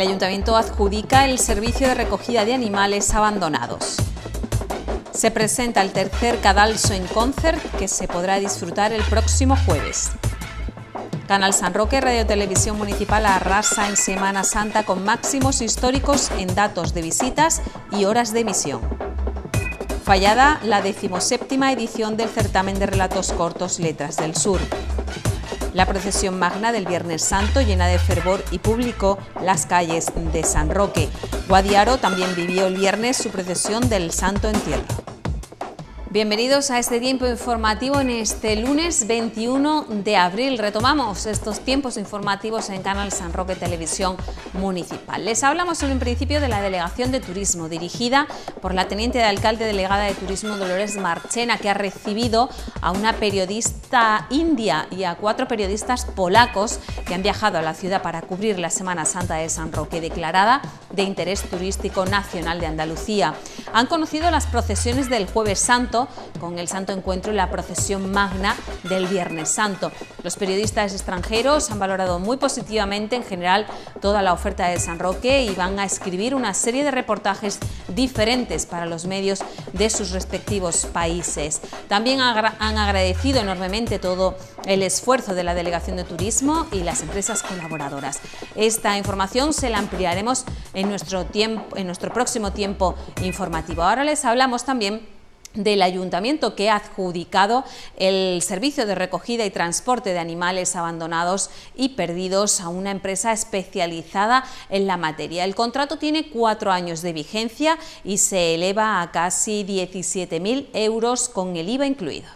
El ayuntamiento adjudica el servicio de recogida de animales abandonados. Se presenta el tercer Cadalso en Concert que se podrá disfrutar el próximo jueves. Canal San Roque, Radio Televisión Municipal arrasa en Semana Santa con máximos históricos en datos de visitas y horas de emisión. Fallada la decimoséptima edición del certamen de relatos cortos Letras del Sur. La procesión magna del Viernes Santo llena de fervor y público las calles de San Roque. Guadiaro también vivió el viernes su procesión del Santo Entierro. Bienvenidos a este tiempo informativo en este lunes 21 de abril. Retomamos estos tiempos informativos en Canal San Roque Televisión Municipal. Les hablamos en un principio de la Delegación de Turismo, dirigida por la Teniente de Alcalde Delegada de Turismo Dolores Marchena, que ha recibido a una periodista india y a cuatro periodistas polacos que han viajado a la ciudad para cubrir la Semana Santa de San Roque, declarada de interés turístico nacional de Andalucía. Han conocido las procesiones del Jueves Santo, con el Santo Encuentro y la procesión magna del Viernes Santo. Los periodistas extranjeros han valorado muy positivamente en general toda la oferta de San Roque y van a escribir una serie de reportajes diferentes para los medios de sus respectivos países. También han agradecido enormemente todo el esfuerzo de la Delegación de Turismo y las empresas colaboradoras. Esta información se la ampliaremos en nuestro, en nuestro próximo tiempo informativo. Ahora les hablamos también del ayuntamiento que ha adjudicado el servicio de recogida y transporte de animales abandonados y perdidos a una empresa especializada en la materia. El contrato tiene cuatro años de vigencia y se eleva a casi 17.000 euros con el IVA incluido.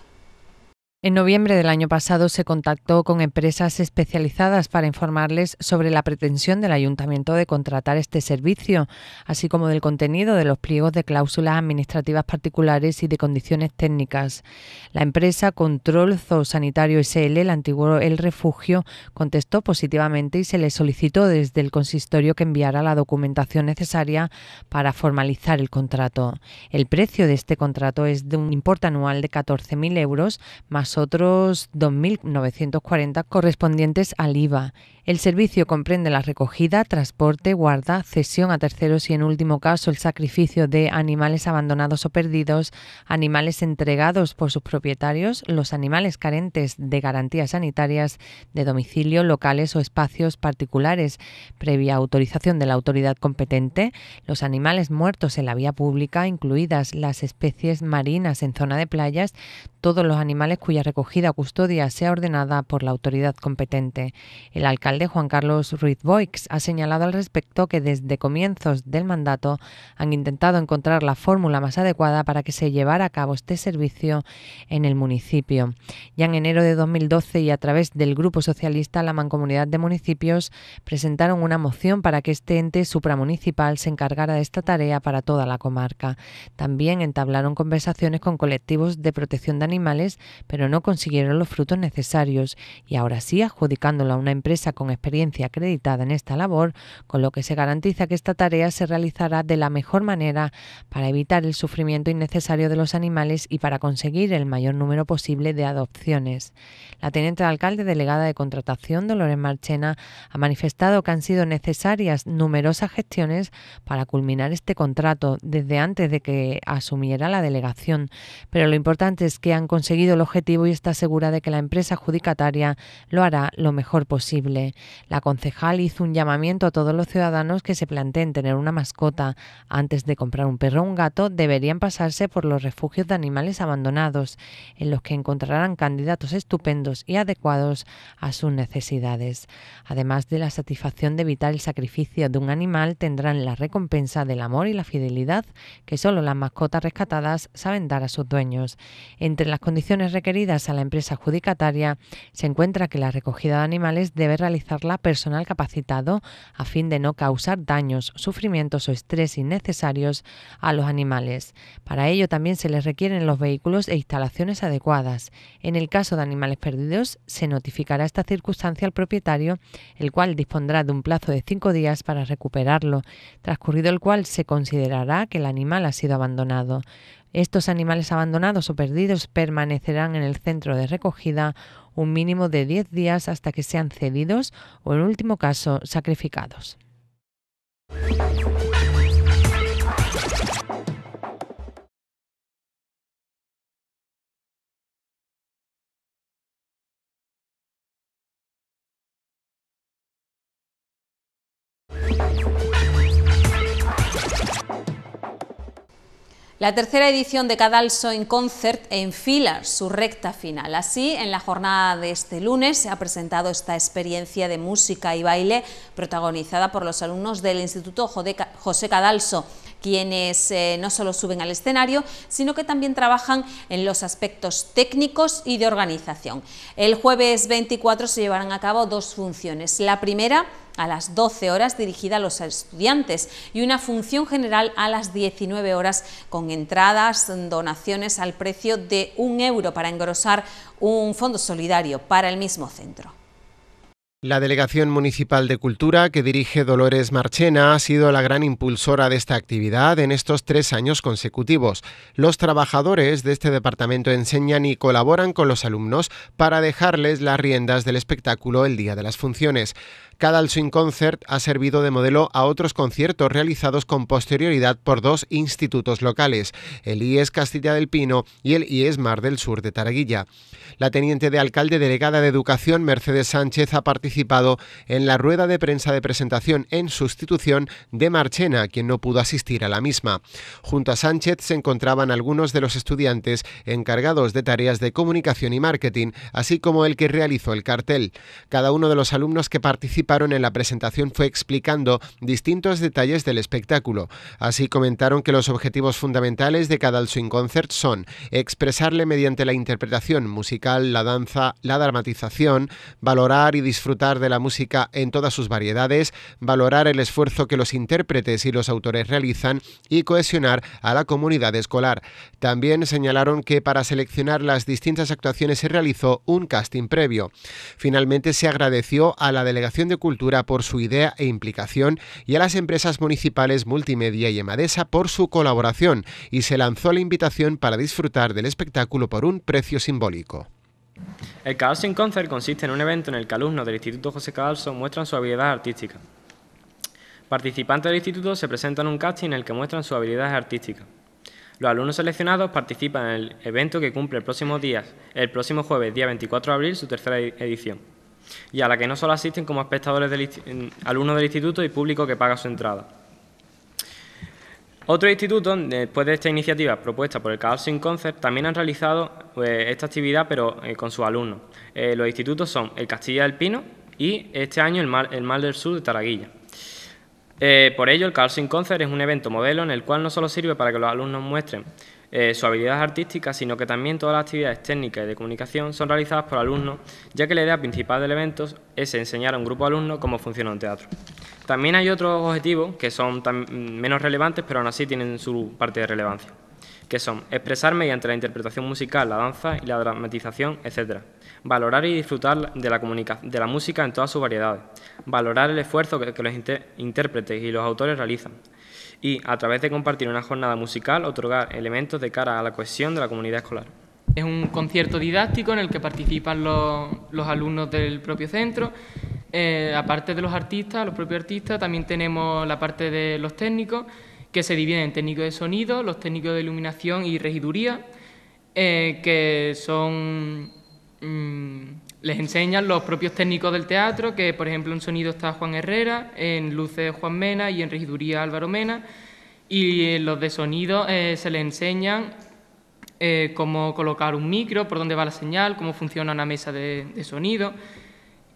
En noviembre del año pasado se contactó con empresas especializadas para informarles sobre la pretensión del ayuntamiento de contratar este servicio, así como del contenido de los pliegos de cláusulas administrativas particulares y de condiciones técnicas. La empresa Control Zoosanitario SL, el antiguo El Refugio, contestó positivamente y se le solicitó desde el consistorio que enviara la documentación necesaria para formalizar el contrato. El precio de este contrato es de un importe anual de 14.000 euros más otros 2.940 correspondientes al IVA. El servicio comprende la recogida, transporte, guarda, cesión a terceros y en último caso el sacrificio de animales abandonados o perdidos, animales entregados por sus propietarios, los animales carentes de garantías sanitarias de domicilio, locales o espacios particulares previa autorización de la autoridad competente, los animales muertos en la vía pública, incluidas las especies marinas en zona de playas, todos los animales cuya recogida o custodia sea ordenada por la autoridad competente. El alcalde de Juan Carlos Ruiz Boix ha señalado al respecto que desde comienzos del mandato han intentado encontrar la fórmula más adecuada para que se llevara a cabo este servicio en el municipio. Ya en enero de 2012 y a través del Grupo Socialista, la Mancomunidad de Municipios presentaron una moción para que este ente supramunicipal se encargara de esta tarea para toda la comarca. También entablaron conversaciones con colectivos de protección de animales, pero no consiguieron los frutos necesarios y ahora sí adjudicándolo a una empresa con experiencia acreditada en esta labor, con lo que se garantiza que esta tarea se realizará de la mejor manera para evitar el sufrimiento innecesario de los animales y para conseguir el mayor número posible de adopciones. La teniente alcalde delegada de contratación, Dolores Marchena, ha manifestado que han sido necesarias numerosas gestiones para culminar este contrato desde antes de que asumiera la delegación, pero lo importante es que han conseguido el objetivo y está segura de que la empresa adjudicataria lo hará lo mejor posible. La concejal hizo un llamamiento a todos los ciudadanos que se planteen tener una mascota. Antes de comprar un perro o un gato, deberían pasarse por los refugios de animales abandonados, en los que encontrarán candidatos estupendos y adecuados a sus necesidades. Además de la satisfacción de evitar el sacrificio de un animal, tendrán la recompensa del amor y la fidelidad que solo las mascotas rescatadas saben dar a sus dueños. Entre las condiciones requeridas a la empresa adjudicataria se encuentra que la recogida de animales debe realizarse la personal capacitado a fin de no causar daños, sufrimientos o estrés innecesarios a los animales. Para ello también se les requieren los vehículos e instalaciones adecuadas. En el caso de animales perdidos, se notificará esta circunstancia al propietario, el cual dispondrá de un plazo de cinco días para recuperarlo, transcurrido el cual se considerará que el animal ha sido abandonado. Estos animales abandonados o perdidos permanecerán en el centro de recogida un mínimo de 10 días hasta que sean cedidos o, en último caso, sacrificados. La tercera edición de Cadalso en Concert filas su recta final. Así, en la jornada de este lunes se ha presentado esta experiencia de música y baile protagonizada por los alumnos del Instituto José Cadalso quienes eh, no solo suben al escenario, sino que también trabajan en los aspectos técnicos y de organización. El jueves 24 se llevarán a cabo dos funciones. La primera a las 12 horas dirigida a los estudiantes y una función general a las 19 horas con entradas, donaciones al precio de un euro para engrosar un fondo solidario para el mismo centro. La Delegación Municipal de Cultura, que dirige Dolores Marchena, ha sido la gran impulsora de esta actividad en estos tres años consecutivos. Los trabajadores de este departamento enseñan y colaboran con los alumnos para dejarles las riendas del espectáculo el día de las funciones. Cada swing Concert ha servido de modelo a otros conciertos realizados con posterioridad por dos institutos locales, el IES Castilla del Pino y el IES Mar del Sur de Taraguilla. La teniente de alcalde delegada de Educación, Mercedes Sánchez, ha participado participado en la rueda de prensa de presentación en sustitución de Marchena, quien no pudo asistir a la misma. Junto a Sánchez se encontraban algunos de los estudiantes encargados de tareas de comunicación y marketing, así como el que realizó el cartel. Cada uno de los alumnos que participaron en la presentación fue explicando distintos detalles del espectáculo. Así comentaron que los objetivos fundamentales de cada Swing Concert son expresarle mediante la interpretación musical, la danza, la dramatización, valorar y disfrutar de la música en todas sus variedades, valorar el esfuerzo que los intérpretes y los autores realizan y cohesionar a la comunidad escolar. También señalaron que para seleccionar las distintas actuaciones se realizó un casting previo. Finalmente se agradeció a la Delegación de Cultura por su idea e implicación y a las empresas municipales Multimedia y Emadesa por su colaboración y se lanzó la invitación para disfrutar del espectáculo por un precio simbólico. El Cadalso in Concert consiste en un evento en el que alumnos del Instituto José Cadalso muestran su habilidad artística. Participantes del instituto se presentan en un casting en el que muestran sus habilidades artísticas. Los alumnos seleccionados participan en el evento que cumple el próximo, día, el próximo jueves, día 24 de abril, su tercera edición, y a la que no solo asisten como espectadores alumnos del instituto y público que paga su entrada. Otro instituto, después de esta iniciativa propuesta por el Sin Concert, también han realizado pues, esta actividad, pero eh, con sus alumnos. Eh, los institutos son el Castilla del Pino y este año el Mar, del Sur de Taraguilla. Eh, por ello, el Sin Concert es un evento modelo en el cual no solo sirve para que los alumnos muestren eh, sus habilidades artísticas, sino que también todas las actividades técnicas y de comunicación son realizadas por alumnos, ya que la idea principal del evento es enseñar a un grupo de alumnos cómo funciona un teatro. También hay otros objetivos que son mm, menos relevantes, pero aún así tienen su parte de relevancia, que son expresar mediante la interpretación musical, la danza y la dramatización, etc. Valorar y disfrutar de la, música en todas su variedades. Valorar el esfuerzo que, los intérpretes y los autores realizan y, a través de compartir una jornada musical, otorgar elementos de cara a la cohesión de la comunidad escolar. Es un concierto didáctico en el que participan los, alumnos del propio centro. Eh, aparte de los artistas, los propios artistas, también tenemos la parte de los técnicos, que se dividen en técnicos de sonido, los técnicos de iluminación y regiduría, eh, que son les enseñan los propios técnicos del teatro, que por ejemplo en sonido está Juan Herrera, en luces Juan Mena y en regiduría Álvaro Mena. Y eh, los de sonido eh, se les enseñan eh, cómo colocar un micro, por dónde va la señal, cómo funciona una mesa de, sonido.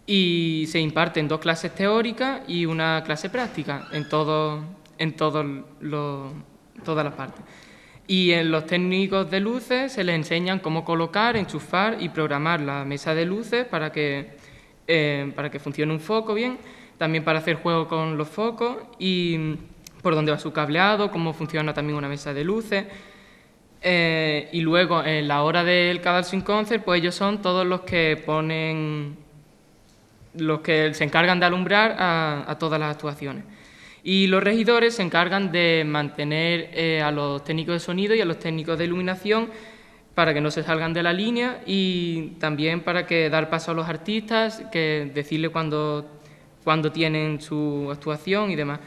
Y se imparten dos clases teóricas y una clase práctica en, todas las partes. Y en los técnicos de luces se les enseñan cómo colocar, enchufar y programar la mesa de luces para que, eh, para que funcione un foco bien, también para hacer juego con los focos y mm, por dónde va su cableado, cómo funciona también una mesa de luces. Eh, y luego, en la hora del sin Concert, pues ellos son todos los que ponen, los que se encargan de alumbrar a todas las actuaciones. Y los regidores se encargan de mantener eh, a los técnicos de sonido y a los técnicos de iluminación para que no se salgan de la línea y también para que dar paso a los artistas, que decirle cuándo cuando tienen su actuación y demás.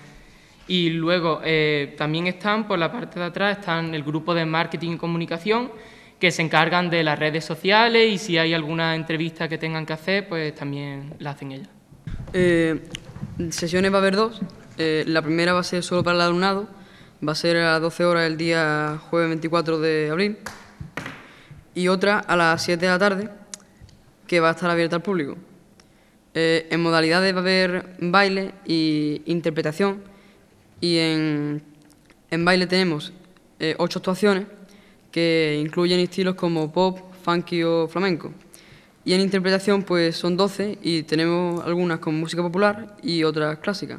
Y luego eh, también están, por la parte de atrás, están el grupo de marketing y comunicación, que se encargan de las redes sociales y si hay alguna entrevista que tengan que hacer, pues también la hacen ellas. Eh, sesiones va a haber dos, eh, la primera va a ser solo para el alumnado, va a ser a las 12 horas el día jueves 24 de abril y otra a las 7 de la tarde que va a estar abierta al público. Eh, en modalidades va a haber baile e interpretación y en, baile tenemos eh, ocho actuaciones que incluyen estilos como pop, funky o flamenco. Y en interpretación pues son 12 y tenemos algunas con música popular y otras clásicas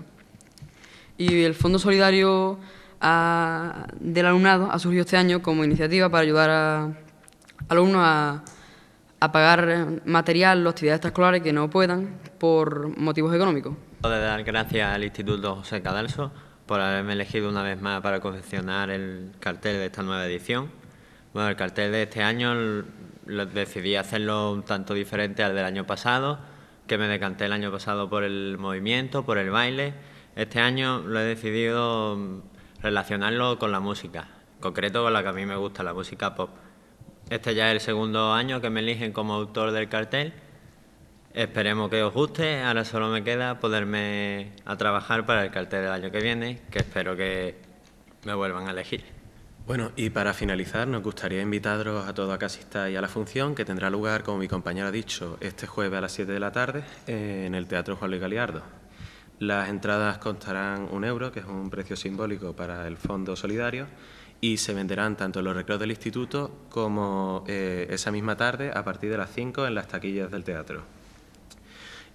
y el Fondo Solidario ah, del alumnado ha surgido este año como iniciativa para ayudar a, alumnos a, pagar material las actividades escolares que no puedan por motivos económicos. De dar gracias al Instituto José Cadalso por haberme elegido una vez más para confeccionar el cartel de esta nueva edición. Bueno, el cartel de este año decidí hacerlo un tanto diferente al del año pasado, que me decanté el año pasado por el movimiento, por el baile este año lo he decidido relacionarlo con la música, concreto con la que a mí me gusta, la música pop. Este ya es el segundo año que me eligen como autor del cartel. Esperemos que os guste. Ahora solo me queda poderme a trabajar para el cartel del año que viene, que espero que me vuelvan a elegir. Bueno, y para finalizar, nos gustaría invitaros a todos a que asistáis a la función que tendrá lugar, como mi compañero ha dicho, este jueves a las 7 de la tarde eh, en el Teatro Juan Luis Galiardo. Las entradas costarán un euro, que es un precio simbólico para el Fondo Solidario, y se venderán tanto en los recreos del instituto como eh, esa misma tarde a partir de las 5 en las taquillas del teatro.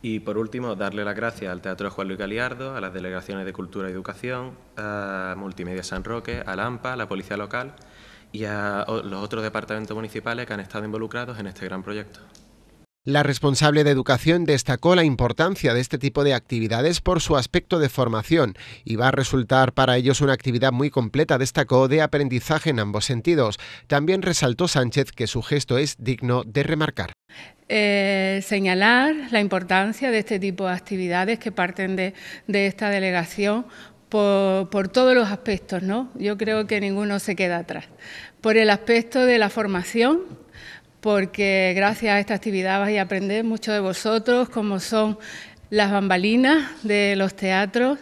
Y por último, darle las gracias al Teatro Juan Luis Galiardo, a las Delegaciones de Cultura y Educación, a Multimedia San Roque, a LAMPA, a la Policía Local y a los otros departamentos municipales que han estado involucrados en este gran proyecto. La responsable de educación destacó la importancia de este tipo de actividades por su aspecto de formación y va a resultar para ellos una actividad muy completa, destacó, de aprendizaje en ambos sentidos. También resaltó Sánchez que su gesto es digno de remarcar. Eh, señalar la importancia de este tipo de actividades que parten de, esta delegación por, por, todos los aspectos, ¿no? Yo creo que ninguno se queda atrás. Por el aspecto de la formación, porque gracias a esta actividad vais a aprender mucho de vosotros, como son las bambalinas de los teatros,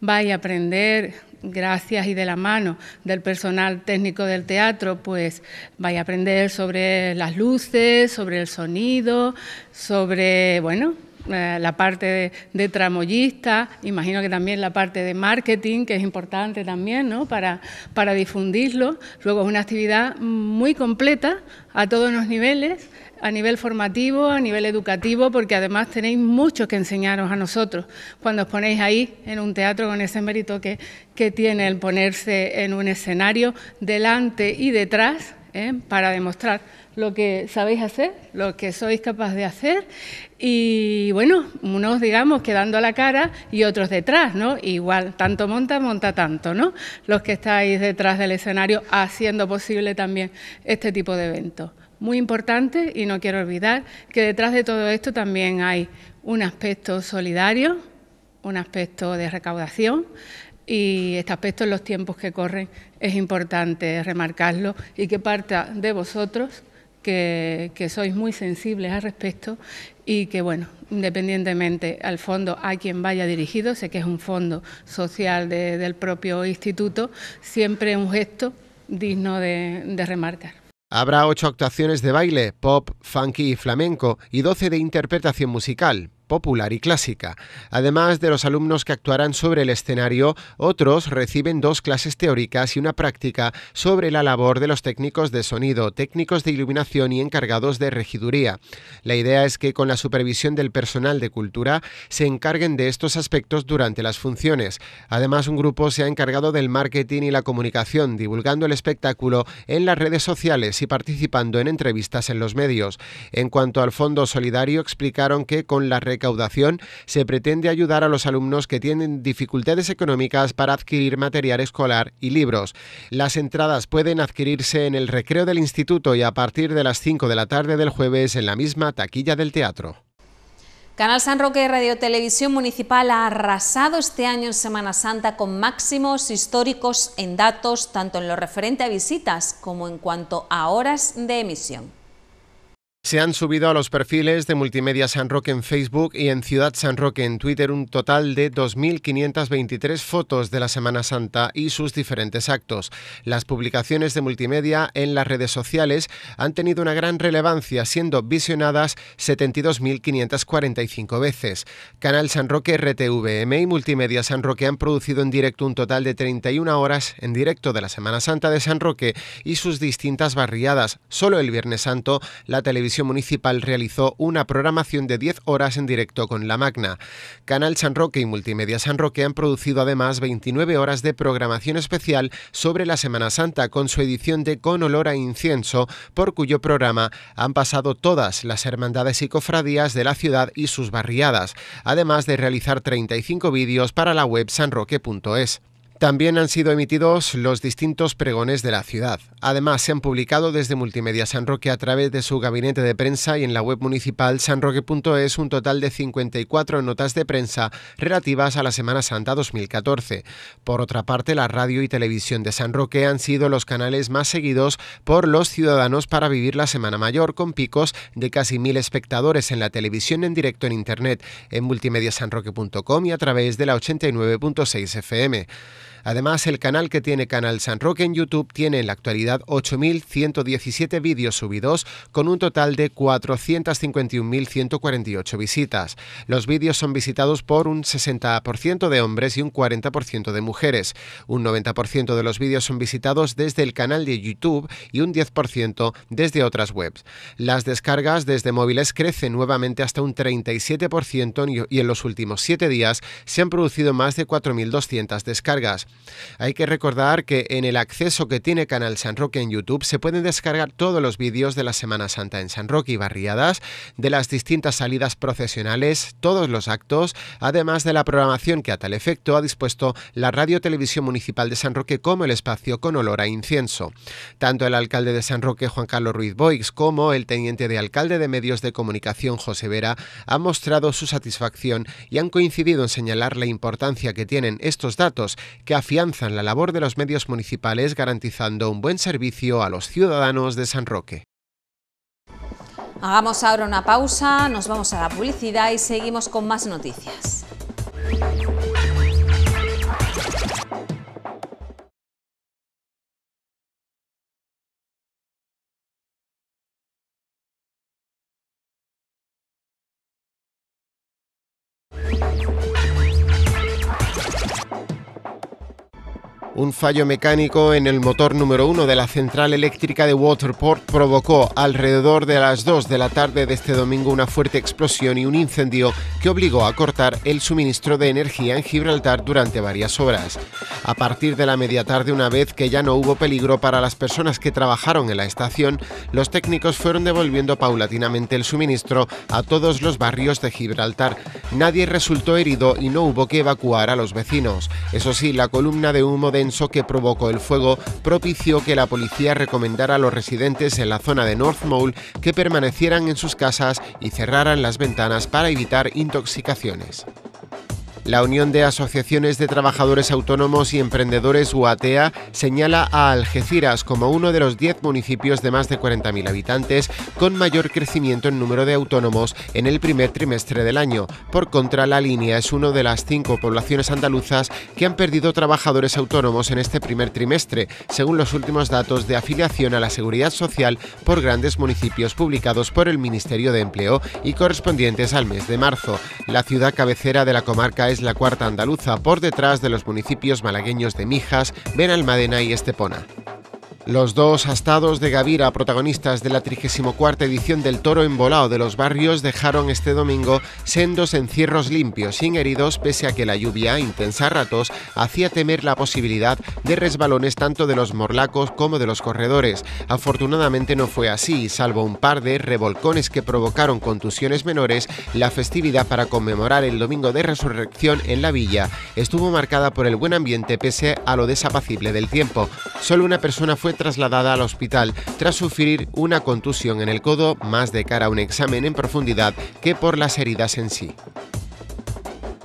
vais a aprender gracias y de la mano del personal técnico del teatro, pues vais a aprender sobre las luces, sobre el sonido, sobre, bueno, eh, la parte de, tramoyista, imagino que también la parte de marketing, que es importante también ¿no? para, para difundirlo. Luego es una actividad muy completa a todos los niveles a nivel formativo, a nivel educativo, porque además tenéis mucho que enseñaros a nosotros cuando os ponéis ahí en un teatro con ese mérito que, que tiene el ponerse en un escenario delante y detrás ¿eh? para demostrar lo que sabéis hacer, lo que sois capaz de hacer y bueno, unos digamos quedando a la cara y otros detrás, ¿no? Igual, tanto monta, monta tanto, ¿no? Los que estáis detrás del escenario haciendo posible también este tipo de eventos. Muy importante y no quiero olvidar que detrás de todo esto también hay un aspecto solidario, un aspecto de recaudación y este aspecto en los tiempos que corren es importante remarcarlo y que parta de vosotros que, sois muy sensibles al respecto y que, bueno, independientemente al fondo a quien vaya dirigido, sé que es un fondo social del propio instituto, siempre un gesto digno de, de remarcar. Habrá ocho actuaciones de baile, pop, funky y flamenco y doce de interpretación musical popular y clásica. Además de los alumnos que actuarán sobre el escenario, otros reciben dos clases teóricas y una práctica sobre la labor de los técnicos de sonido, técnicos de iluminación y encargados de regiduría. La idea es que con la supervisión del personal de cultura se encarguen de estos aspectos durante las funciones. Además, un grupo se ha encargado del marketing y la comunicación, divulgando el espectáculo en las redes sociales y participando en entrevistas en los medios. En cuanto al Fondo Solidario, explicaron que con la recaudación se pretende ayudar a los alumnos que tienen dificultades económicas para adquirir material escolar y libros. Las entradas pueden adquirirse en el recreo del instituto y a partir de las 5 de la tarde del jueves en la misma taquilla del teatro. Canal San Roque Radio Televisión Municipal ha arrasado este año en Semana Santa con máximos históricos en datos, tanto en lo referente a visitas como en cuanto a horas de emisión. Se han subido a los perfiles de Multimedia San Roque en Facebook y en Ciudad San Roque en Twitter un total de 2.523 fotos de la Semana Santa y sus diferentes actos. Las publicaciones de multimedia en las redes sociales han tenido una gran relevancia, siendo visionadas 72.545 veces. Canal San Roque RTVM y Multimedia San Roque han producido en directo un total de 31 horas en directo de la Semana Santa de San Roque y sus distintas barriadas. Solo el Viernes Santo, la televisión Municipal realizó una programación de 10 horas en directo con La Magna. Canal San Roque y Multimedia San Roque han producido además 29 horas de programación especial sobre la Semana Santa con su edición de Con Olor a Incienso, por cuyo programa han pasado todas las hermandades y cofradías de la ciudad y sus barriadas, además de realizar 35 vídeos para la web sanroque.es. También han sido emitidos los distintos pregones de la ciudad. Además, se han publicado desde Multimedia San Roque a través de su gabinete de prensa y en la web municipal sanroque.es un total de 54 notas de prensa relativas a la Semana Santa 2014. Por otra parte, la radio y televisión de San Roque han sido los canales más seguidos por los ciudadanos para vivir la Semana Mayor, con picos de casi mil espectadores en la televisión en directo en Internet, en multimediasanroque.com y a través de la 89.6 FM. Además, el canal que tiene Canal San Roque en YouTube tiene en la actualidad 8.117 vídeos subidos con un total de 451.148 visitas. Los vídeos son visitados por un 60% de hombres y un 40% de mujeres. Un 90% de los vídeos son visitados desde el canal de YouTube y un 10% desde otras webs. Las descargas desde móviles crecen nuevamente hasta un 37% y en los últimos 7 días se han producido más de 4.200 descargas. Hay que recordar que en el acceso que tiene Canal San Roque en YouTube se pueden descargar todos los vídeos de la Semana Santa en San Roque y Barriadas, de las distintas salidas procesionales, todos los actos, además de la programación que a tal efecto ha dispuesto la Radio Televisión Municipal de San Roque como el espacio con olor a incienso. Tanto el alcalde de San Roque, Juan Carlos Ruiz Boix, como el teniente de alcalde de medios de comunicación, José Vera, han mostrado su satisfacción y han coincidido en señalar la importancia que tienen estos datos que afianzan la labor de los medios municipales garantizando un buen servicio a los ciudadanos de San Roque. Hagamos ahora una pausa, nos vamos a la publicidad y seguimos con más noticias. Un fallo mecánico en el motor número uno de la central eléctrica de Waterport provocó alrededor de las 2 de la tarde de este domingo una fuerte explosión y un incendio que obligó a cortar el suministro de energía en Gibraltar durante varias horas. A partir de la media tarde, una vez que ya no hubo peligro para las personas que trabajaron en la estación, los técnicos fueron devolviendo paulatinamente el suministro a todos los barrios de Gibraltar. Nadie resultó herido y no hubo que evacuar a los vecinos. Eso sí, la columna de humo de que provocó el fuego propició que la policía recomendara a los residentes en la zona de North Mole que permanecieran en sus casas y cerraran las ventanas para evitar intoxicaciones. La Unión de Asociaciones de Trabajadores Autónomos y Emprendedores UATEA señala a Algeciras como uno de los 10 municipios de más de 40.000 habitantes con mayor crecimiento en número de autónomos en el primer trimestre del año. Por contra, la línea es una de las cinco poblaciones andaluzas que han perdido trabajadores autónomos en este primer trimestre, según los últimos datos de afiliación a la Seguridad Social por grandes municipios publicados por el Ministerio de Empleo y correspondientes al mes de marzo. La ciudad cabecera de la comarca es la cuarta andaluza por detrás de los municipios malagueños de Mijas, Benalmádena y Estepona. Los dos astados de Gavira, protagonistas de la 34 edición del Toro Embolado de los Barrios, dejaron este domingo sendos encierros limpios, sin heridos, pese a que la lluvia, intensa a ratos, hacía temer la posibilidad de resbalones tanto de los morlacos como de los corredores. Afortunadamente no fue así, salvo un par de revolcones que provocaron contusiones menores, la festividad para conmemorar el Domingo de Resurrección en la villa estuvo marcada por el buen ambiente pese a lo desapacible del tiempo. Solo una persona fue trasladada al hospital tras sufrir una contusión en el codo, más de cara a un examen en profundidad que por las heridas en sí.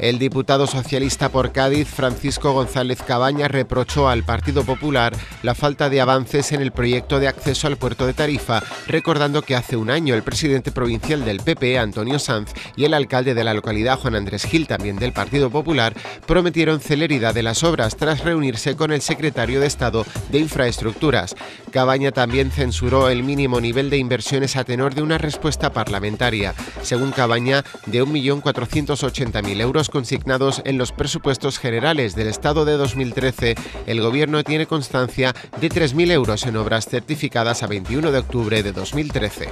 El diputado socialista por Cádiz, Francisco González Cabaña, reprochó al Partido Popular la falta de avances en el proyecto de acceso al puerto de Tarifa, recordando que hace un año el presidente provincial del PP, Antonio Sanz, y el alcalde de la localidad, Juan Andrés Gil, también del Partido Popular, prometieron celeridad de las obras tras reunirse con el secretario de Estado de Infraestructuras. Cabaña también censuró el mínimo nivel de inversiones a tenor de una respuesta parlamentaria, según Cabaña, de 1.480.000 euros consignados en los presupuestos generales del Estado de 2013, el Gobierno tiene constancia de 3.000 euros en obras certificadas a 21 de octubre de 2013.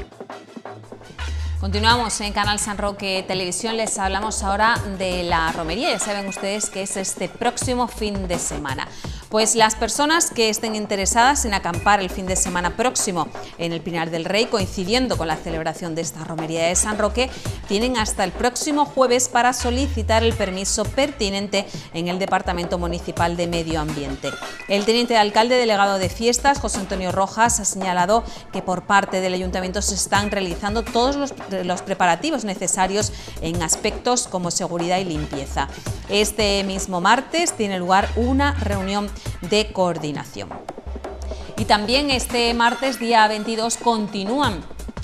Continuamos en Canal San Roque Televisión, les hablamos ahora de la romería, ya saben ustedes que es este próximo fin de semana. Pues las personas que estén interesadas en acampar el fin de semana próximo en el Pinar del Rey, coincidiendo con la celebración de esta romería de San Roque, tienen hasta el próximo jueves para solicitar el permiso pertinente en el Departamento Municipal de Medio Ambiente. El teniente de alcalde delegado de fiestas, José Antonio Rojas, ha señalado que por parte del ayuntamiento se están realizando todos los, los preparativos necesarios en aspectos como seguridad y limpieza. Este mismo martes tiene lugar una reunión de coordinación. Y también este martes, día 22, continúan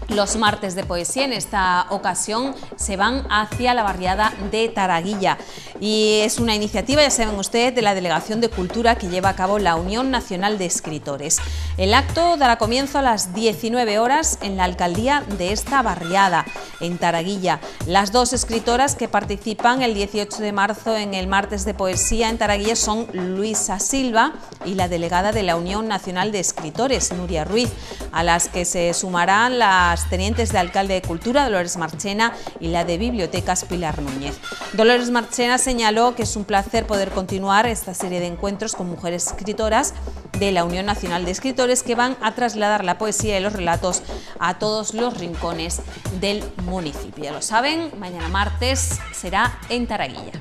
los martes de poesía en esta ocasión se van hacia la barriada de Taraguilla y es una iniciativa, ya saben ustedes, de la Delegación de Cultura que lleva a cabo la Unión Nacional de Escritores. El acto dará comienzo a las 19 horas en la alcaldía de esta barriada, en Taraguilla. Las dos escritoras que participan el 18 de marzo en el martes de poesía en Taraguilla son Luisa Silva y la delegada de la Unión Nacional de Escritores, Nuria Ruiz, a las que se sumarán las tenientes de alcalde de Cultura, Dolores Marchena, y la de Bibliotecas, Pilar Núñez. Dolores Marchena señaló que es un placer poder continuar esta serie de encuentros con mujeres escritoras de la Unión Nacional de Escritores que van a trasladar la poesía y los relatos a todos los rincones del municipio. Ya lo saben, mañana martes será en Taraguilla.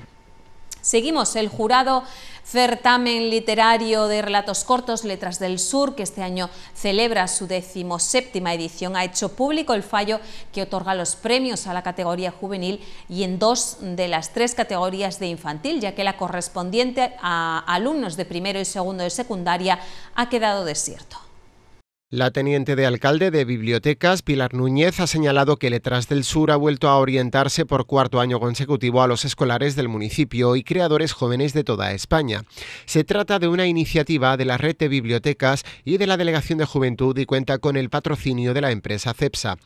Seguimos el jurado certamen literario de relatos cortos Letras del Sur, que este año celebra su decimoséptima edición. Ha hecho público el fallo que otorga los premios a la categoría juvenil y en dos de las tres categorías de infantil, ya que la correspondiente a alumnos de primero y segundo de secundaria ha quedado desierto. La teniente de alcalde de Bibliotecas, Pilar Núñez, ha señalado que Letras del Sur ha vuelto a orientarse por cuarto año consecutivo a los escolares del municipio y creadores jóvenes de toda España. Se trata de una iniciativa de la red de bibliotecas y de la Delegación de Juventud y cuenta con el patrocinio de la empresa CEPSA.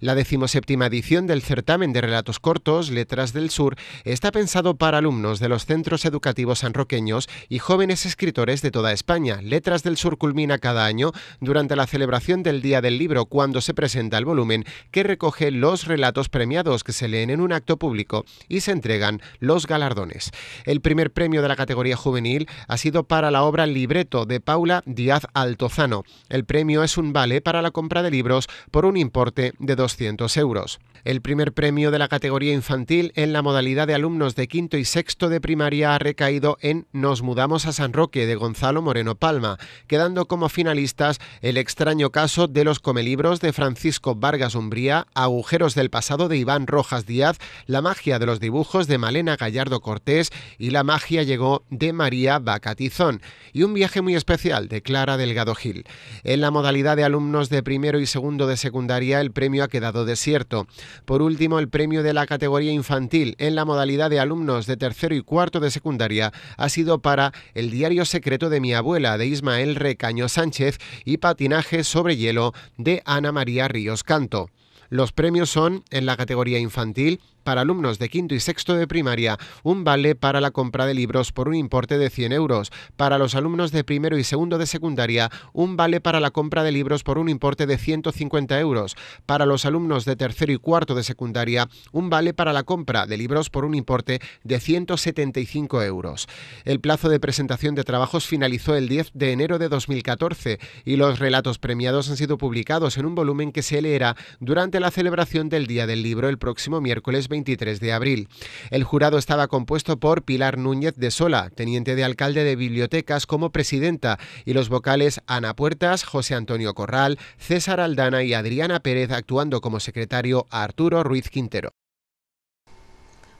La decimoséptima edición del certamen de relatos cortos, Letras del Sur, está pensado para alumnos de los centros educativos sanroqueños y jóvenes escritores de toda España. Letras del Sur culmina cada año durante la la celebración del Día del Libro cuando se presenta el volumen que recoge los relatos premiados que se leen en un acto público y se entregan los galardones. El primer premio de la categoría juvenil ha sido para la obra Libreto de Paula Díaz Altozano. El premio es un vale para la compra de libros por un importe de 200 euros el primer premio de la categoría infantil en la modalidad de alumnos de quinto y sexto de primaria ha recaído en Nos mudamos a San Roque de Gonzalo Moreno Palma, quedando como finalistas el extraño caso de los comelibros de Francisco Vargas Umbría, Agujeros del pasado de Iván Rojas Díaz, La magia de los dibujos de Malena Gallardo Cortés y La magia llegó de María Bacatizón y un viaje muy especial de Clara Delgado Gil. En la modalidad de alumnos de primero y segundo de secundaria el premio ha quedado desierto. Por último, el premio de la categoría infantil en la modalidad de alumnos de tercero y cuarto de secundaria ha sido para El diario secreto de mi abuela de Ismael Recaño Sánchez y Patinaje sobre hielo de Ana María Ríos Canto. Los premios son en la categoría infantil para alumnos de quinto y sexto de primaria, un vale para la compra de libros por un importe de 100 euros. Para los alumnos de primero y segundo de secundaria, un vale para la compra de libros por un importe de 150 euros. Para los alumnos de tercero y cuarto de secundaria, un vale para la compra de libros por un importe de 175 euros. El plazo de presentación de trabajos finalizó el 10 de enero de 2014 y los relatos premiados han sido publicados en un volumen que se leerá durante la celebración del Día del Libro el próximo miércoles 23 de abril. El jurado estaba compuesto por Pilar Núñez de Sola, teniente de alcalde de Bibliotecas como presidenta, y los vocales Ana Puertas, José Antonio Corral, César Aldana y Adriana Pérez actuando como secretario Arturo Ruiz Quintero.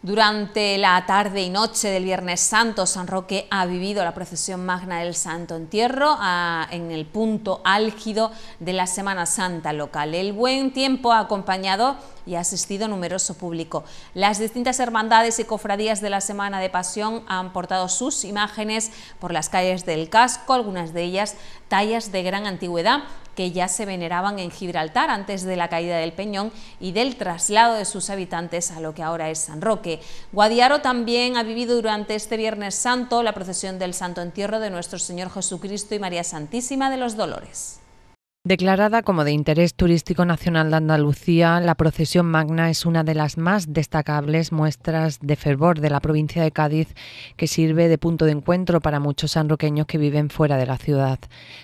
Durante la tarde y noche del Viernes Santo, San Roque ha vivido la procesión magna del Santo Entierro ah, en el punto álgido de la Semana Santa local. El buen tiempo ha acompañado y ha asistido numeroso público. Las distintas hermandades y cofradías de la Semana de Pasión han portado sus imágenes por las calles del casco, algunas de ellas tallas de gran antigüedad que ya se veneraban en Gibraltar antes de la caída del Peñón y del traslado de sus habitantes a lo que ahora es San Roque. Guadiaro también ha vivido durante este Viernes Santo la procesión del Santo Entierro de Nuestro Señor Jesucristo y María Santísima de los Dolores. Declarada como de interés turístico nacional de Andalucía, la procesión magna es una de las más destacables muestras de fervor de la provincia de Cádiz que sirve de punto de encuentro para muchos sanroqueños que viven fuera de la ciudad.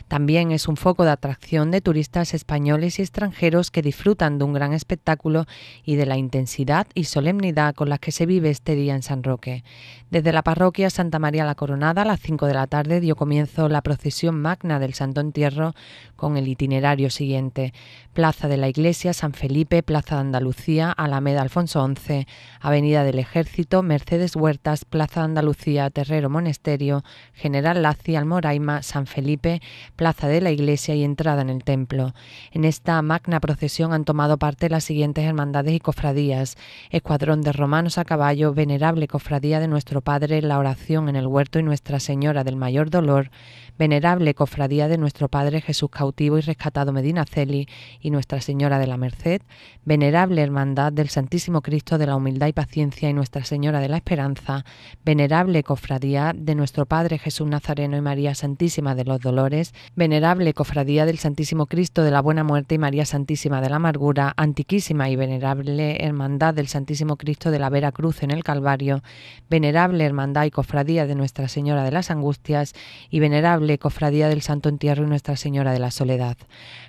También es un foco de atracción de turistas españoles y extranjeros que disfrutan de un gran espectáculo y de la intensidad y solemnidad con las que se vive este día en San Roque. Desde la parroquia Santa María la Coronada a las 5 de la tarde dio comienzo la procesión magna del Santo Entierro con el itinerario siguiente. Plaza de la Iglesia, San Felipe, Plaza de Andalucía, Alameda Alfonso XI, Avenida del Ejército, Mercedes Huertas, Plaza de Andalucía, Terrero Monesterio, General Laci, Almoraima, San Felipe, Plaza de la Iglesia y entrada en el templo. En esta magna procesión han tomado parte las siguientes hermandades y cofradías. Escuadrón de Romanos a Caballo, Venerable Cofradía de Nuestro Padre, la Oración en el Huerto y Nuestra Señora del Mayor Dolor, Venerable Cofradía de nuestro Padre Jesús Cautivo y Rescatado Medina Celi y Nuestra Señora de la Merced, Venerable Hermandad del Santísimo Cristo de la Humildad y Paciencia y Nuestra Señora de la Esperanza, Venerable Cofradía de nuestro Padre Jesús Nazareno y María Santísima de los Dolores, Venerable Cofradía del Santísimo Cristo de la Buena Muerte y María Santísima de la Amargura, Antiquísima y Venerable Hermandad del Santísimo Cristo de la Vera Cruz en el Calvario, Venerable Hermandad y Cofradía de Nuestra Señora de las Angustias y Venerable Cofradía del Santo Entierro y Nuestra Señora de la Soledad.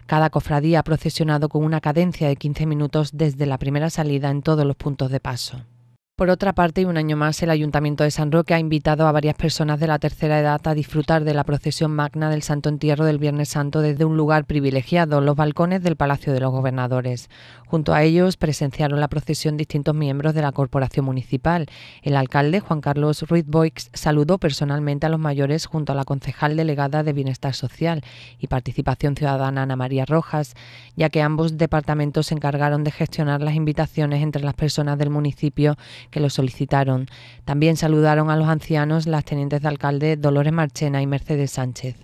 Cada cofradía ha procesionado con una cadencia de 15 minutos desde la primera salida en todos los puntos de paso. Por otra parte, y un año más, el Ayuntamiento de San Roque ha invitado a varias personas de la tercera edad a disfrutar de la procesión magna del Santo Entierro del Viernes Santo desde un lugar privilegiado, los balcones del Palacio de los Gobernadores. Junto a ellos presenciaron la procesión distintos miembros de la Corporación Municipal. El alcalde, Juan Carlos Ruiz Boix, saludó personalmente a los mayores junto a la concejal delegada de Bienestar Social y Participación Ciudadana Ana María Rojas, ya que ambos departamentos se encargaron de gestionar las invitaciones entre las personas del municipio que lo solicitaron. También saludaron a los ancianos las tenientes de alcalde Dolores Marchena y Mercedes Sánchez.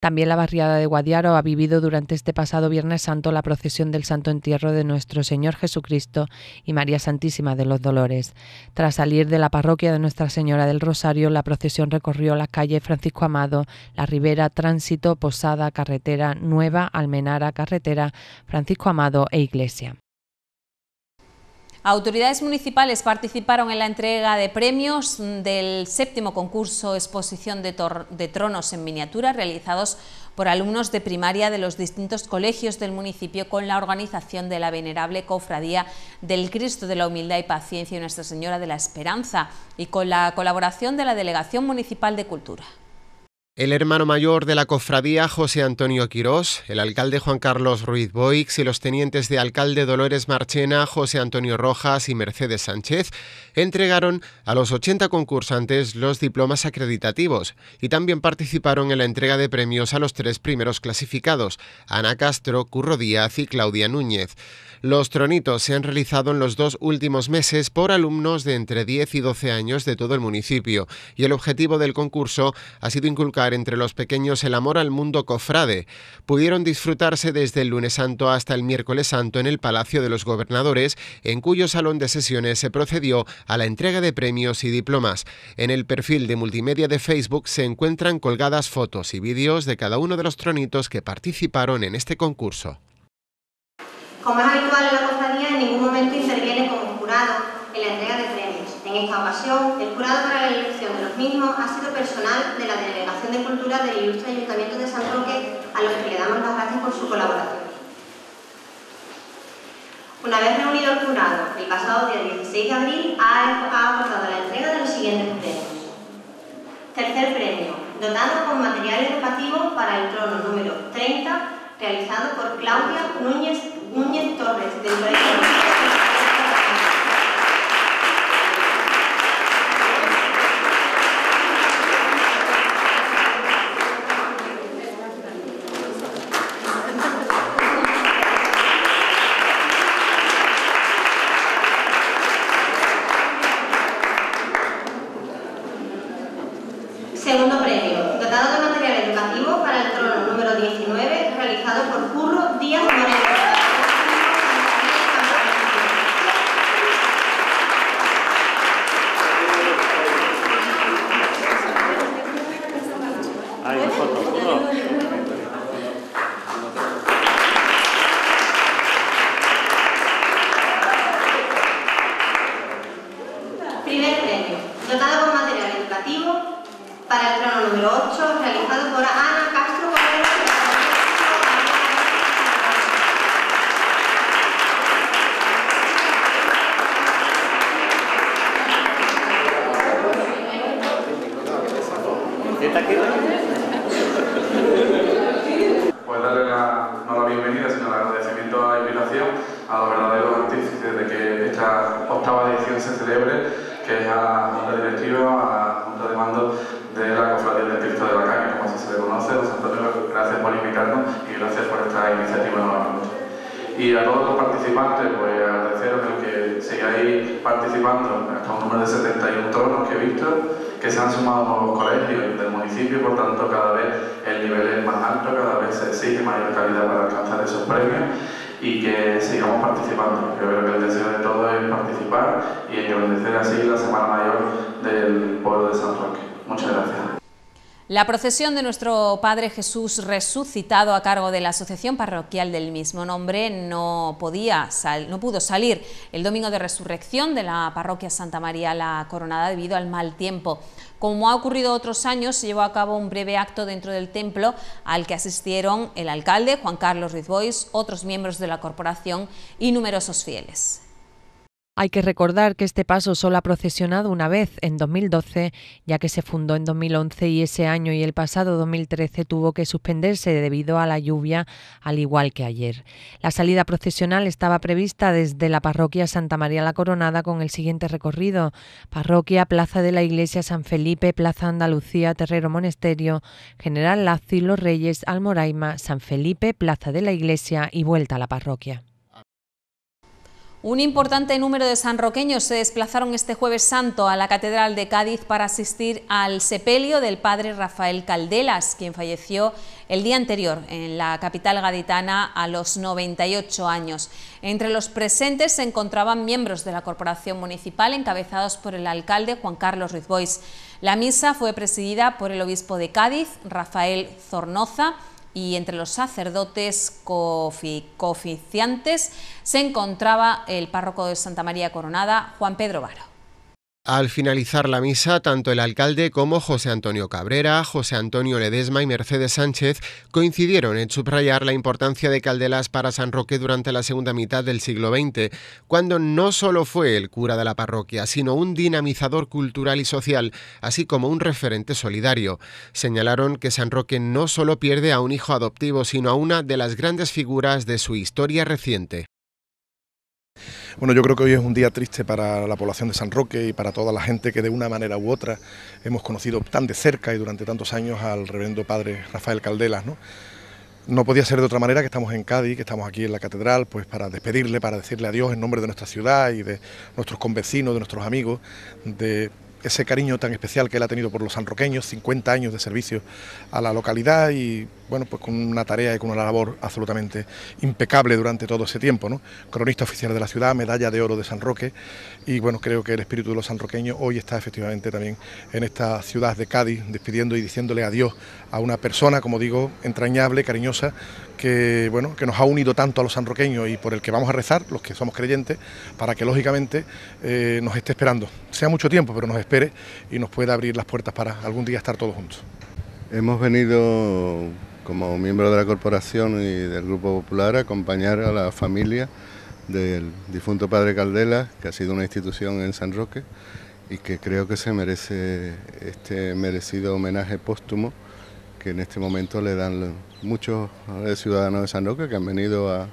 También la barriada de Guadiaro ha vivido durante este pasado Viernes Santo la procesión del Santo Entierro de Nuestro Señor Jesucristo y María Santísima de los Dolores. Tras salir de la parroquia de Nuestra Señora del Rosario, la procesión recorrió las calles Francisco Amado, La Ribera, Tránsito, Posada, Carretera Nueva, Almenara, Carretera, Francisco Amado e Iglesia. Autoridades municipales participaron en la entrega de premios del séptimo concurso Exposición de, Tronos en Miniatura realizados por alumnos de primaria de los distintos colegios del municipio con la organización de la Venerable Cofradía del Cristo de la Humildad y Paciencia y Nuestra Señora de la Esperanza y con la colaboración de la Delegación Municipal de Cultura. El hermano mayor de la cofradía, José Antonio Quirós, el alcalde Juan Carlos Ruiz Boix y los tenientes de alcalde Dolores Marchena, José Antonio Rojas y Mercedes Sánchez entregaron a los 80 concursantes los diplomas acreditativos y también participaron en la entrega de premios a los tres primeros clasificados, Ana Castro, Curro Díaz y Claudia Núñez. Los tronitos se han realizado en los dos últimos meses por alumnos de entre 10 y 12 años de todo el municipio y el objetivo del concurso ha sido inculcar entre los pequeños el amor al mundo cofrade. Pudieron disfrutarse desde el lunes santo hasta el miércoles santo en el Palacio de los Gobernadores, en cuyo salón de sesiones se procedió a la entrega de premios y diplomas. En el perfil de multimedia de Facebook se encuentran colgadas fotos y vídeos de cada uno de los tronitos que participaron en este concurso. Como es habitual en la cofradía, en ningún momento interviene como jurado en la entrega de premios en esta ocasión, el jurado para la elección de los mismos ha sido personal de la Delegación de Cultura del Ilustre Ayuntamiento de San Roque, a los que le damos las gracias por su colaboración. Una vez reunido el jurado, el pasado día 16 de abril ha aportado la entrega de los siguientes premios. Tercer premio, dotado con material educativo para el trono número 30, realizado por Claudia Núñez, Núñez Torres, del Valle. para el trono número 8 realizado por Ana Castro. y a todos los participantes, pues agradeceros el que sigáis participando hasta un número de 71 tronos que he visto, que se han sumado los colegios del municipio, por tanto cada vez el nivel es más alto, cada vez se exige mayor calidad para alcanzar esos premios y que sigamos participando. Yo creo que el deseo de todos es participar y engrandecer así la Semana Mayor del pueblo de San Roque. Muchas gracias. La procesión de nuestro Padre Jesús resucitado a cargo de la asociación parroquial del mismo nombre no, podía no pudo salir el domingo de resurrección de la parroquia Santa María la Coronada debido al mal tiempo. Como ha ocurrido otros años, se llevó a cabo un breve acto dentro del templo al que asistieron el alcalde Juan Carlos Ruiz otros miembros de la corporación y numerosos fieles. Hay que recordar que este paso solo ha procesionado una vez en 2012, ya que se fundó en 2011 y ese año y el pasado 2013 tuvo que suspenderse debido a la lluvia, al igual que ayer. La salida procesional estaba prevista desde la parroquia Santa María la Coronada con el siguiente recorrido: parroquia, plaza de la Iglesia San Felipe, plaza Andalucía, Terrero Monasterio, General Lazio Los Reyes, Almoraima, San Felipe, plaza de la Iglesia y vuelta a la parroquia. Un importante número de sanroqueños se desplazaron este jueves santo a la Catedral de Cádiz para asistir al sepelio del padre Rafael Caldelas, quien falleció el día anterior en la capital gaditana a los 98 años. Entre los presentes se encontraban miembros de la corporación municipal encabezados por el alcalde Juan Carlos Rizbois. La misa fue presidida por el obispo de Cádiz, Rafael Zornoza, y entre los sacerdotes coficiantes se encontraba el párroco de Santa María Coronada, Juan Pedro Varo. Al finalizar la misa, tanto el alcalde como José Antonio Cabrera, José Antonio Ledesma y Mercedes Sánchez coincidieron en subrayar la importancia de Caldelas para San Roque durante la segunda mitad del siglo XX, cuando no solo fue el cura de la parroquia, sino un dinamizador cultural y social, así como un referente solidario. Señalaron que San Roque no solo pierde a un hijo adoptivo, sino a una de las grandes figuras de su historia reciente. Bueno, yo creo que hoy es un día triste para la población de San Roque y para toda la gente que de una manera u otra hemos conocido tan de cerca y durante tantos años al reverendo padre Rafael Caldelas, ¿no? No podía ser de otra manera que estamos en Cádiz, que estamos aquí en la catedral, pues para despedirle, para decirle adiós en nombre de nuestra ciudad y de nuestros convecinos, de nuestros amigos, de ese cariño tan especial que él ha tenido por los sanroqueños, 50 años de servicio a la localidad y bueno, pues con una tarea y con una labor absolutamente impecable durante todo ese tiempo, ¿no? Cronista oficial de la ciudad, medalla de oro de San Roque y bueno, creo que el espíritu de los sanroqueños hoy está efectivamente también en esta ciudad de Cádiz, despidiendo y diciéndole adiós a una persona, como digo, entrañable, cariñosa, que, bueno, que nos ha unido tanto a los sanroqueños y por el que vamos a rezar, los que somos creyentes, para que lógicamente eh, nos esté esperando. Sea mucho tiempo, pero nos espere y nos pueda abrir las puertas para algún día estar todos juntos. Hemos venido como miembro de la corporación y del Grupo Popular a acompañar a la familia del difunto padre Caldela, que ha sido una institución en San Roque y que creo que se merece este merecido homenaje póstumo que en este momento le dan muchos ciudadanos de San Roque que han venido a,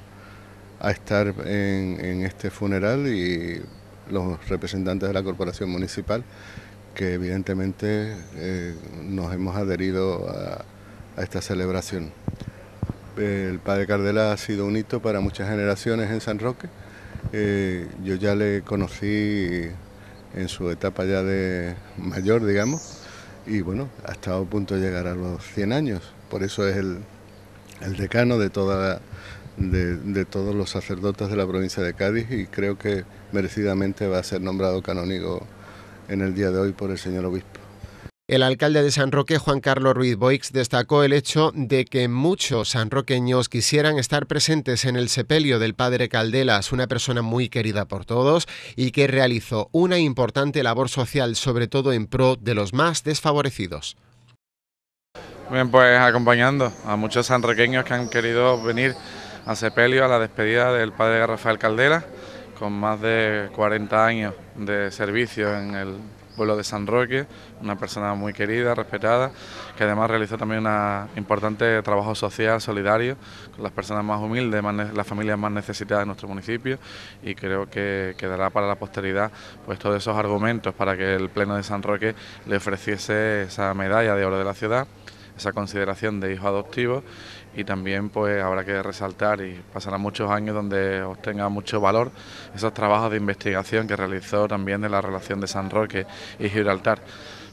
estar en, este funeral y los representantes de la corporación municipal que evidentemente eh, nos hemos adherido a, esta celebración. El Padre Cardela ha sido un hito para muchas generaciones en San Roque. Eh, yo ya le conocí en su etapa ya de mayor, digamos, y bueno, ha estado a punto de llegar a los 100 años, por eso es el, decano de, toda, de, todos los sacerdotes de la provincia de Cádiz y creo que merecidamente va a ser nombrado canónigo en el día de hoy por el señor obispo. El alcalde de San Roque, Juan Carlos Ruiz Boix, destacó el hecho de que muchos sanroqueños quisieran estar presentes en el sepelio del padre Caldelas, una persona muy querida por todos y que realizó una importante labor social, sobre todo en pro de los más desfavorecidos. Bien, pues acompañando a muchos sanroqueños que han querido venir a sepelio a la despedida del padre Rafael Caldera, con más de 40 años de servicio en el pueblo de San Roque, una persona muy querida, respetada, que además realizó también un importante trabajo social, solidario, con las personas más humildes, las familias más necesitadas de nuestro municipio y creo que quedará para la posteridad pues todos esos argumentos para que el Pleno de San Roque le ofreciese esa medalla de oro de la ciudad esa consideración de hijo adoptivo y también pues habrá que resaltar y pasarán muchos años donde obtenga mucho valor esos trabajos de investigación que realizó también de la relación de San Roque y Gibraltar.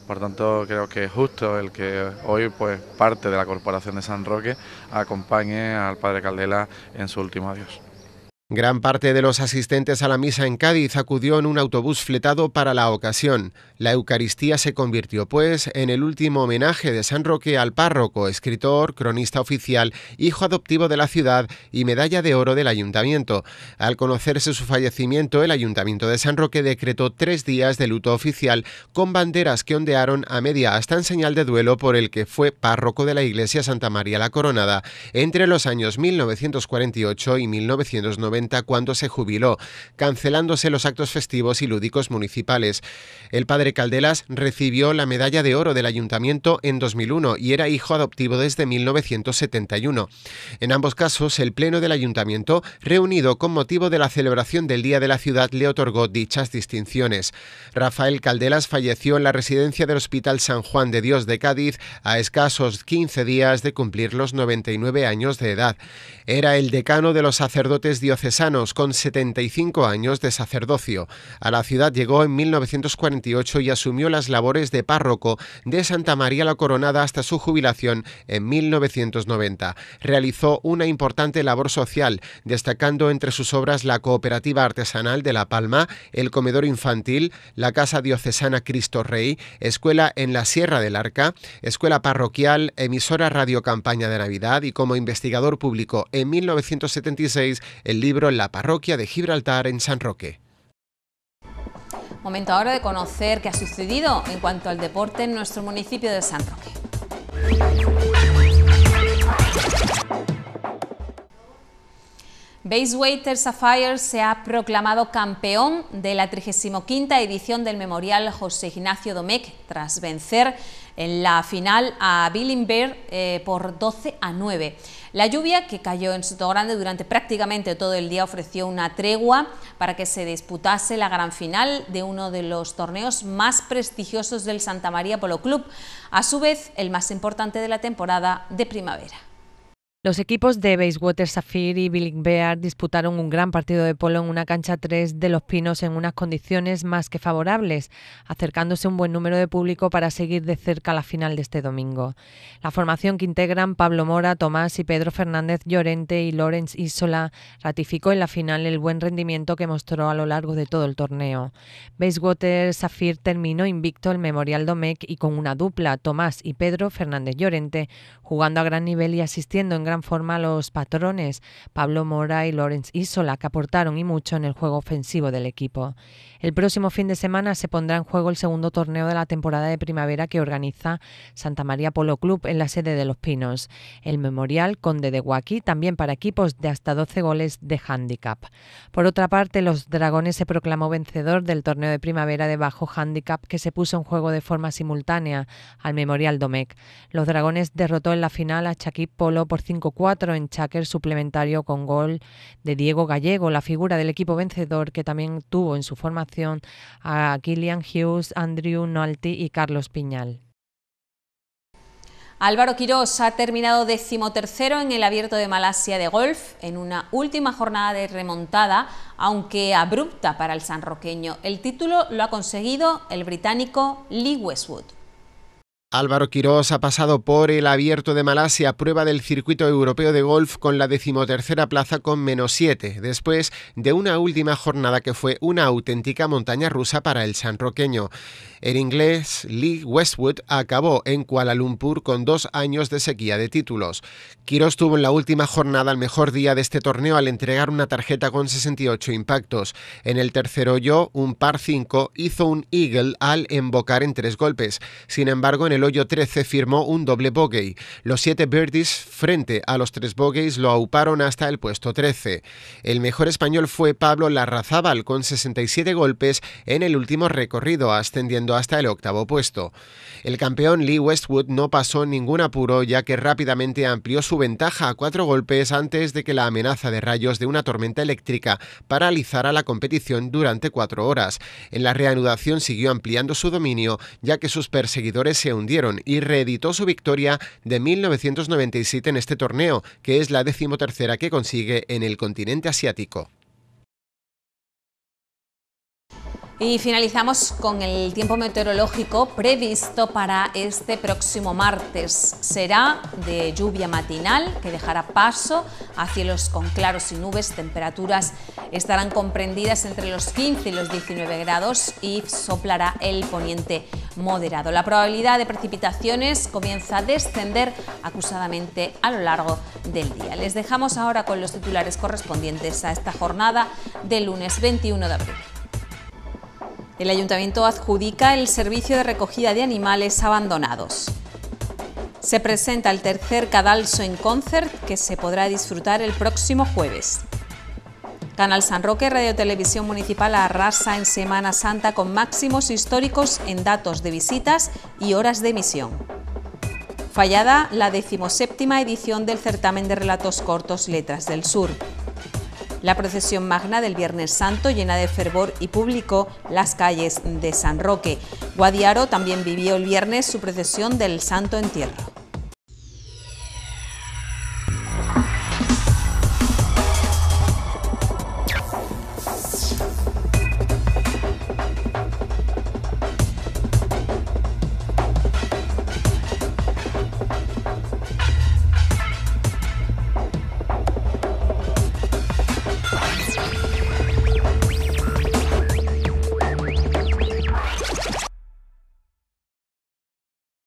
Por tanto, creo que es justo el que hoy pues parte de la Corporación de San Roque acompañe al Padre Caldela en su último adiós. Gran parte de los asistentes a la misa en Cádiz acudió en un autobús fletado para la ocasión. La Eucaristía se convirtió, pues, en el último homenaje de San Roque al párroco, escritor, cronista oficial, hijo adoptivo de la ciudad y medalla de oro del ayuntamiento. Al conocerse su fallecimiento, el ayuntamiento de San Roque decretó tres días de luto oficial con banderas que ondearon a media hasta en señal de duelo por el que fue párroco de la iglesia Santa María la Coronada entre los años 1948 y 1990 cuando se jubiló, cancelándose los actos festivos y lúdicos municipales. El padre Caldelas recibió la medalla de oro del ayuntamiento en 2001 y era hijo adoptivo desde 1971. En ambos casos, el Pleno del Ayuntamiento, reunido con motivo de la celebración del Día de la Ciudad, le otorgó dichas distinciones. Rafael Caldelas falleció en la residencia del Hospital San Juan de Dios de Cádiz a escasos 15 días de cumplir los 99 años de edad. Era el decano de los sacerdotes diocesanos diocesanos con 75 años de sacerdocio. A la ciudad llegó en 1948 y asumió las labores de párroco de Santa María la Coronada hasta su jubilación en 1990. Realizó una importante labor social, destacando entre sus obras la Cooperativa Artesanal de La Palma, el Comedor Infantil, la Casa Diocesana Cristo Rey, Escuela en la Sierra del Arca, Escuela Parroquial, emisora Radio Campaña de Navidad y como investigador público en 1976 el libro en la parroquia de Gibraltar en San Roque. Momento ahora de conocer qué ha sucedido en cuanto al deporte en nuestro municipio de San Roque. Waiters Sapphire se ha proclamado campeón de la 35 edición del Memorial José Ignacio Domecq tras vencer en la final a Billing eh, por 12 a 9. La lluvia que cayó en Soto Grande durante prácticamente todo el día ofreció una tregua para que se disputase la gran final de uno de los torneos más prestigiosos del Santa María Polo Club, a su vez el más importante de la temporada de primavera. Los equipos de Bayswater Safir y Bear disputaron un gran partido de polo en una cancha 3 de Los Pinos en unas condiciones más que favorables, acercándose un buen número de público para seguir de cerca la final de este domingo. La formación que integran Pablo Mora, Tomás y Pedro Fernández Llorente y Lorenz Isola ratificó en la final el buen rendimiento que mostró a lo largo de todo el torneo. Bayswater Safir terminó invicto el Memorial Domecq y con una dupla Tomás y Pedro Fernández Llorente, jugando a gran nivel y asistiendo en gran forma los patrones Pablo Mora y Lorenz Isola, que aportaron y mucho en el juego ofensivo del equipo. El próximo fin de semana se pondrá en juego el segundo torneo de la temporada de primavera que organiza Santa María Polo Club en la sede de Los Pinos. El Memorial Conde de Guaquí, también para equipos de hasta 12 goles de handicap. Por otra parte, los Dragones se proclamó vencedor del torneo de primavera de bajo handicap que se puso en juego de forma simultánea al Memorial Domecq. Los Dragones derrotó en la final a Chaquip Polo por 5 4 en Cháquer suplementario con gol de Diego Gallego, la figura del equipo vencedor que también tuvo en su formación a Kylian Hughes, Andrew Nolte y Carlos Piñal. Álvaro Quirós ha terminado decimotercero en el Abierto de Malasia de golf en una última jornada de remontada, aunque abrupta para el sanroqueño. El título lo ha conseguido el británico Lee Westwood. Álvaro Quirós ha pasado por el abierto de Malasia, prueba del circuito europeo de golf con la decimotercera plaza con menos siete, después de una última jornada que fue una auténtica montaña rusa para el sanroqueño. El inglés Lee Westwood acabó en Kuala Lumpur con dos años de sequía de títulos. Quirós tuvo en la última jornada el mejor día de este torneo al entregar una tarjeta con 68 impactos. En el tercero hoyo, un par 5 hizo un eagle al embocar en tres golpes. Sin embargo, en el el hoyo 13 firmó un doble bogey. Los siete birdies frente a los tres bogeys lo auparon hasta el puesto 13. El mejor español fue Pablo Larrazábal con 67 golpes en el último recorrido, ascendiendo hasta el octavo puesto. El campeón Lee Westwood no pasó ningún apuro ya que rápidamente amplió su ventaja a cuatro golpes antes de que la amenaza de rayos de una tormenta eléctrica paralizara la competición durante cuatro horas. En la reanudación siguió ampliando su dominio ya que sus perseguidores se hundieron y reeditó su victoria de 1997 en este torneo, que es la decimotercera que consigue en el continente asiático. Y finalizamos con el tiempo meteorológico previsto para este próximo martes. Será de lluvia matinal que dejará paso a cielos con claros y nubes. Temperaturas estarán comprendidas entre los 15 y los 19 grados y soplará el poniente moderado. La probabilidad de precipitaciones comienza a descender acusadamente a lo largo del día. Les dejamos ahora con los titulares correspondientes a esta jornada del lunes 21 de abril. El ayuntamiento adjudica el servicio de recogida de animales abandonados. Se presenta el tercer Cadalso en Concert que se podrá disfrutar el próximo jueves. Canal San Roque, Radio Televisión Municipal arrasa en Semana Santa con máximos históricos en datos de visitas y horas de emisión. Fallada la decimoséptima edición del certamen de relatos cortos Letras del Sur. La procesión magna del Viernes Santo llena de fervor y público las calles de San Roque. Guadiaro también vivió el viernes su procesión del Santo Entierro.